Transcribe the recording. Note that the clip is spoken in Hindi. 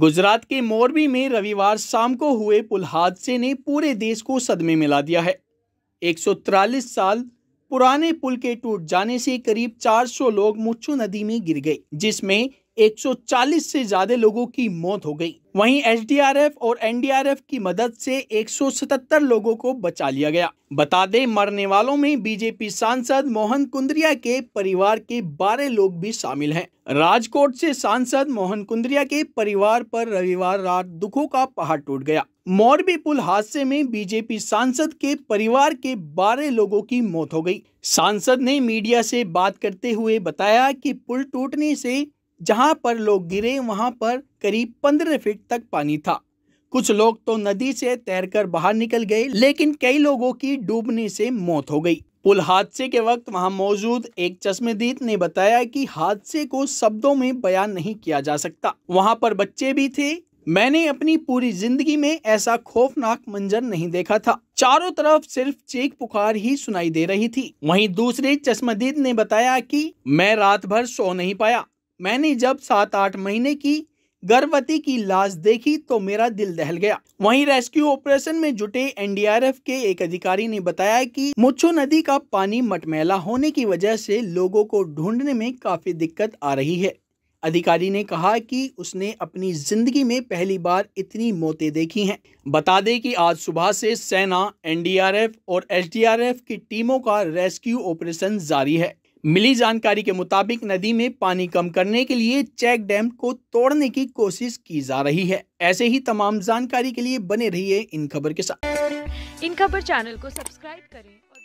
गुजरात के मोरबी में रविवार शाम को हुए पुल हादसे ने पूरे देश को सदमे में ला दिया है एक साल पुराने पुल के टूट जाने से करीब 400 लोग मुच्छू नदी में गिर गए जिसमें 140 से ज्यादा लोगों की मौत हो गई वहीं एसडीआरएफ और एनडीआरएफ की मदद से 177 लोगों को बचा लिया गया बता दें मरने वालों में बीजेपी सांसद मोहन कुंद्रिया के परिवार के 12 लोग भी शामिल हैं राजकोट से सांसद मोहन कुंद्रिया के परिवार पर रविवार रात दुखों का पहाड़ टूट गया मोरबी पुल हादसे में बीजेपी सांसद के परिवार के बारह लोगों की मौत हो गयी सांसद ने मीडिया से बात करते हुए बताया कि पुल टूटने से जहां पर लोग गिरे वहां पर करीब पंद्रह फीट तक पानी था कुछ लोग तो नदी से तैरकर बाहर निकल गए लेकिन कई लोगों की डूबने से मौत हो गई पुल हादसे के वक्त वहां मौजूद एक चश्मेदीद ने बताया कि हादसे को शब्दों में बयान नहीं किया जा सकता वहां पर बच्चे भी थे मैंने अपनी पूरी जिंदगी में ऐसा खौफनाक मंजर नहीं देखा था चारों तरफ सिर्फ चीख पुकार ही सुनाई दे रही थी वहीं दूसरे चश्मदीद ने बताया कि मैं रात भर सो नहीं पाया मैंने जब सात आठ महीने की गर्भवती की लाश देखी तो मेरा दिल दहल गया वहीं रेस्क्यू ऑपरेशन में जुटे एनडीआरएफ के एक अधिकारी ने बताया कि मुच्छू नदी का पानी मटमैला होने की वजह से लोगों को ढूंढने में काफी दिक्कत आ रही है अधिकारी ने कहा कि उसने अपनी जिंदगी में पहली बार इतनी मौतें देखी हैं बता दें कि आज सुबह से सेना एनडीआरएफ और एसडीआरएफ की टीमों का रेस्क्यू ऑपरेशन जारी है मिली जानकारी के मुताबिक नदी में पानी कम करने के लिए चेक डैम को तोड़ने की कोशिश की जा रही है ऐसे ही तमाम जानकारी के लिए बने रहिए इन खबर के साथ इन खबर चैनल को सब्सक्राइब करें